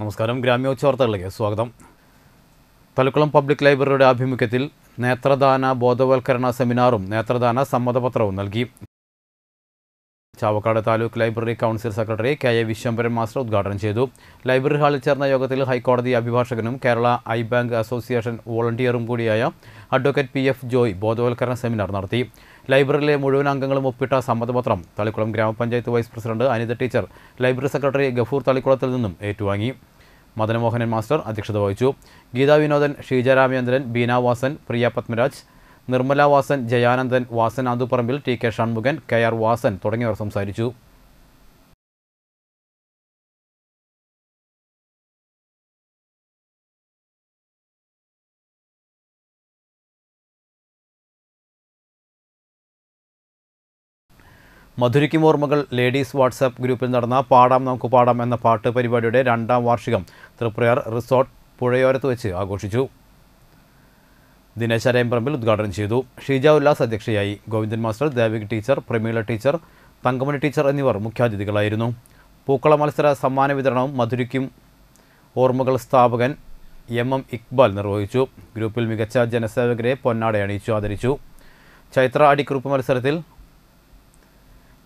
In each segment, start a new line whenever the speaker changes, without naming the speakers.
നമസ്കാരം ഗ്രാമ്യോച്ചവാർത്തകളിലേക്ക് സ്വാഗതം തലക്കുളം പബ്ലിക് ലൈബ്രറിയുടെ ആഭിമുഖ്യത്തിൽ നേത്രദാന ബോധവൽക്കരണ സെമിനാറും നേത്രദാന സമ്മതപത്രവും നൽകി Chavakkad Taluk library council secretary K A Vishwambharan master ഉദ്ഘാടനം ചെയ്തു ലൈബ്രറി ഹാളിൽ ചേർന്ന യോഗത്തിൽ ഹൈക്കോടതി അഭിഭാഷകനും കേരള ഐ ബാങ്ക് അസോസിയേഷൻ വോളണ്ടിയറും കൂടിയായ അഡ്വക്കേറ്റ് പി എഫ് ജോയ് ബോധവൽക്കരണ സെമിനാർ നടത്തി ലൈബ്രറിയിലെ മുഴുവൻ അംഗങ്ങളും ഒപ്പിട്ട സമ്മതപത്രം Thalikulam gramapanchayat vice president Anitha teacher library secretary Gafoor തളിക്കുളത്തിൽ നിന്നും ഏറ്റുവാങ്ങി മദനമോഹനൻ മാസ്റ്റർ അധ്യക്ഷത വഹിച്ചു Geetha Vinodan Sheeja Beenavasan Priya Padmaraj Nirmala Vasan Jayanandan Vasan Anthuparambil T K Shanmukhan K R Vasan തുടങ്ങിയവർ സംസാരിച്ചു മധുരിക്കും ഓർമ്മകൾ ലേഡീസ് വാട്സാപ്പ് ഗ്രൂപ്പിൽ നടന്ന പാടാം നമുക്ക് പാടാം എന്ന പാട്ട് പരിപാടിയുടെ രണ്ടാം വാർഷികം തൃപ്രയാർ റിസോർട്ട് പുഴയോരത്ത് വെച്ച് ആഘോഷിച്ചു ദിനേശ് അരയംപറമ്പിൽ ഉദ്ഘാടനം ചെയ്തു ഷീജ ഉല്ലാസ് അധ്യക്ഷയായി Govindan master Devika teacher Prameela teacher Thankamani teacher എന്നിവർ മുഖ്യാതിഥികളായിരുന്നു പൂക്കള മത്സര സമ്മാന വിതരണവും മധുരിക്കും ഓർമ്മകൾ സ്ഥാപകൻ എം എം ഇക്ബാൽ നിർവഹിച്ചു ഗ്രൂപ്പിൽ മികച്ച ജനസേവകരെ പൊന്നാടെ അണിയിച്ചു ആദരിച്ചു ചൈത്ര അടിക്കുറിപ്പ് മത്സരത്തിൽ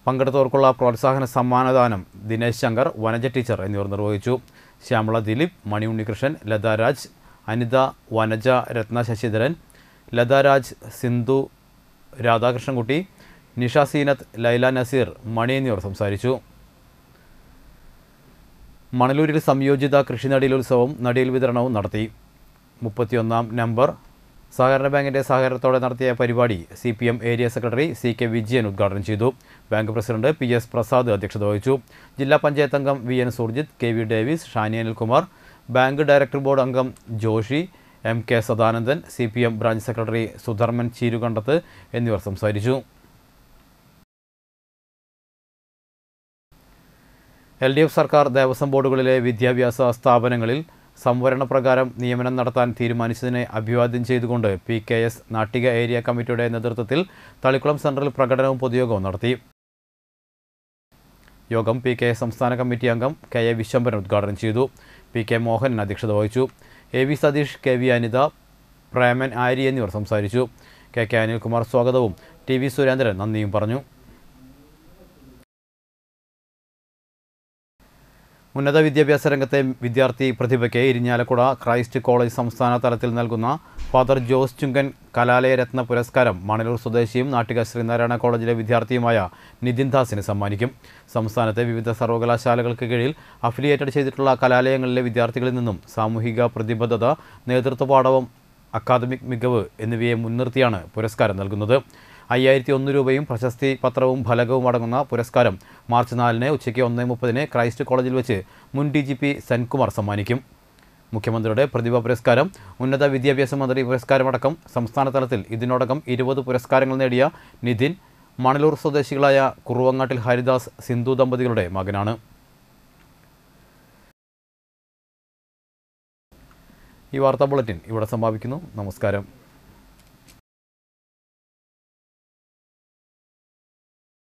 പങ്കെടുത്തവർക്കുള്ള പ്രോത്സാഹന സമ്മാനദാനം ദിനേശ് ശങ്കർ വനജ ടീച്ചർ എന്നിവർ നിർവഹിച്ചു ശ്യാമള ദിലീപ് മണി ഉണ്ണികൃഷ്ണൻ ലതാരാജ് അനിത വനജ രത്ന ശശിധരൻ ലതാരാജ് സിന്ധു രാധാകൃഷ്ണൻകുട്ടി നിഷ സീനത്ത് ലൈല നസീർ മണി എന്നിവർ സംസാരിച്ചു മണലൂരിൽ സംയോജിത കൃഷി ഉത്സവം നടിയിൽ വിതരണവും നടത്തി മുപ്പത്തിയൊന്നാം നമ്പർ സഹകരണ ബാങ്കിൻ്റെ സഹകരണത്തോടെ നടത്തിയ പരിപാടി C P M area secretary C K Vijayan ഉദ്ഘാടനം ചെയ്തു bank president P S Prasad അധ്യക്ഷത വഹിച്ചു ജില്ലാ പഞ്ചായത്ത് അംഗം V N Surjith K V Davis Shani Anilkumar bank director board അംഗം Joshi M K Sadanandan C P M branch secretary Sudharman Cheerukandath എന്നിവർ സംസാരിച്ചു എൽ ഡി എഫ് സർക്കാർ ദേവസ്വം ബോർഡുകളിലെ വിദ്യാഭ്യാസ സ്ഥാപനങ്ങളിൽ സംവരണ പ്രകാരം നിയമനം നടത്താൻ തീരുമാനിച്ചതിനെ അഭിവാദ്യം ചെയ്തുകൊണ്ട് P K S Nattika area കമ്മിറ്റിയുടെ നേതൃത്വത്തിൽ തളിക്കുളം സെൻട്രൽ പ്രകടനവും പൊതുയോഗവും നടത്തി യോഗം പി കെ സംസ്ഥാന കമ്മിറ്റി അംഗം കെ എ വിശ്വംഭരൻ ഉദ്ഘാടനം ചെയ്തു പി കെ മോഹനൻ അധ്യക്ഷത വഹിച്ചു A V Satheesh K V Anitha Preman Aari എന്നിവർ സംസാരിച്ചു കെ കെ അനിൽകുമാർ സ്വാഗതവും ടി വി സുരേന്ദ്രൻ നന്ദിയും പറഞ്ഞു ഉന്നത വിദ്യാഭ്യാസ രംഗത്തെ വിദ്യാർത്ഥി പ്രതിഭയ്ക്ക് ഇരിഞ്ഞാലക്കുട ക്രൈസ്റ്റ് കോളേജ് സംസ്ഥാന തലത്തിൽ നൽകുന്ന ഫാദർ ജോസ് ചുങ്കൻ കലാലയരത്ന പുരസ്കാരം മണലൂർ സ്വദേശിയും നാട്ടിക ശ്രീനാരായണ കോളേജിലെ വിദ്യാർത്ഥിയുമായ നിതിൻ ദാസിന് സമ്മാനിക്കും സംസ്ഥാനത്തെ വിവിധ സർവകലാശാലകൾക്ക് കീഴിൽ അഫിലിയേറ്റഡ് ചെയ്തിട്ടുള്ള കലാലയങ്ങളിലെ വിദ്യാർത്ഥികളിൽ നിന്നും സാമൂഹിക പ്രതിബദ്ധത നേതൃത്വ പാഠവും അക്കാദമിക് മികവ് എന്നിവയെ മുൻനിർത്തിയാണ് പുരസ്കാരം നൽകുന്നത് അയ്യായിരത്തി ഒന്ന് രൂപയും പ്രശസ്തി പത്രവും ഫലകവും അടങ്ങുന്ന പുരസ്കാരം മാർച്ച് നാലിന് ഉച്ചയ്ക്ക് ഒന്നേ മുപ്പതിന് ക്രൈസ്റ്റ് കോളേജിൽ വെച്ച് മുൻ ഡി ജി പി സെൻകുമാർ സമ്മാനിക്കും മുഖ്യമന്ത്രിയുടെ പ്രതിഭാ പുരസ്കാരം ഉന്നത വിദ്യാഭ്യാസ മന്ത്രി പുരസ്കാരമടക്കം സംസ്ഥാന തലത്തിൽ ഇതിനോടകം ഇരുപത് പുരസ്കാരങ്ങൾ നേടിയ നിതിൻ മണലൂർ സ്വദേശികളായ കുറുവങ്ങാട്ടിൽ ഹരിദാസ് സിന്ധു ദമ്പതികളുടെ മകനാണ് ഈ വാർത്താ ബുള്ളറ്റിൻ ഇവിടെ സമാപിക്കുന്നു നമസ്കാരം